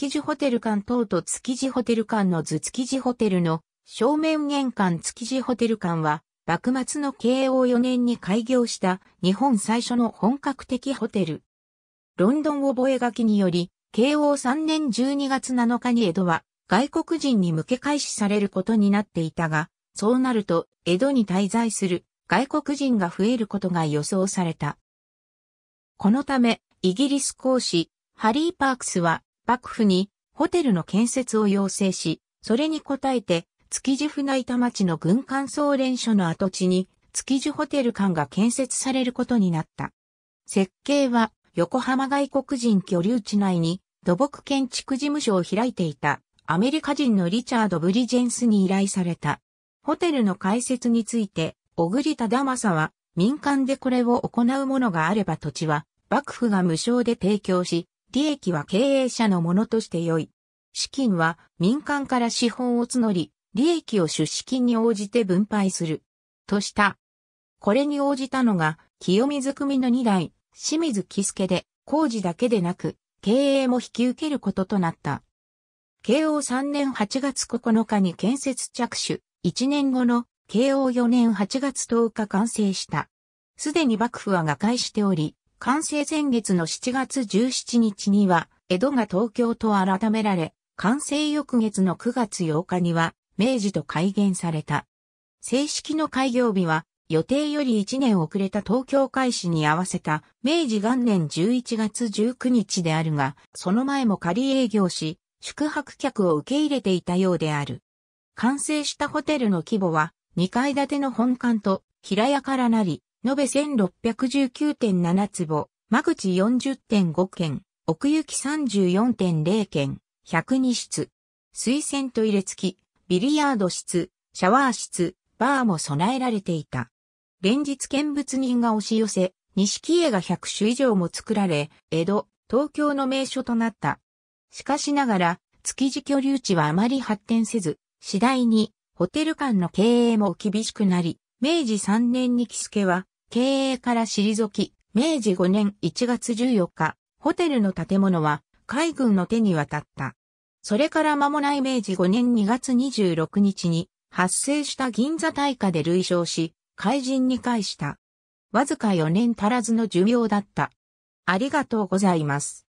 築地ホテル館等と築地ホテル館の図築地ホテルの正面玄関築地ホテル館は、幕末の慶応4年に開業した日本最初の本格的ホテル。ロンドン覚書により、慶応3年12月7日に江戸は外国人に向け開始されることになっていたが、そうなると江戸に滞在する外国人が増えることが予想された。このため、イギリス公使、ハリー・パークスは幕府にホテルの建設を要請し、それに応えて、築地船板町の軍艦総連所の跡地に、築地ホテル館が建設されることになった。設計は、横浜外国人居留地内に、土木建築事務所を開いていた、アメリカ人のリチャード・ブリジェンスに依頼された。ホテルの開設について、小栗忠政は、民間でこれを行うものがあれば土地は、幕府が無償で提供し、利益は経営者のものとして良い。資金は民間から資本を募り、利益を出資金に応じて分配する。とした。これに応じたのが、清水組の二代、清水喜助で、工事だけでなく、経営も引き受けることとなった。慶応3年8月9日に建設着手、1年後の慶応4年8月10日完成した。すでに幕府は瓦解しており、完成前月の7月17日には、江戸が東京と改められ、完成翌月の9月8日には、明治と改元された。正式の開業日は、予定より1年遅れた東京開始に合わせた明治元年11月19日であるが、その前も仮営業し、宿泊客を受け入れていたようである。完成したホテルの規模は、2階建ての本館と平屋からなり、延べ1619.7坪、間口40.5件、奥行き34.0件、102室。水洗トイレ付き、ビリヤード室、シャワー室、バーも備えられていた。連日見物人が押し寄せ、錦絵が100種以上も作られ、江戸、東京の名所となった。しかしながら、築地居留地はあまり発展せず、次第にホテル間の経営も厳しくなり、明治3年に木助は経営から退き、明治5年1月14日、ホテルの建物は海軍の手に渡った。それから間もない明治5年2月26日に発生した銀座大火で類勝し、海人に返した。わずか4年足らずの寿命だった。ありがとうございます。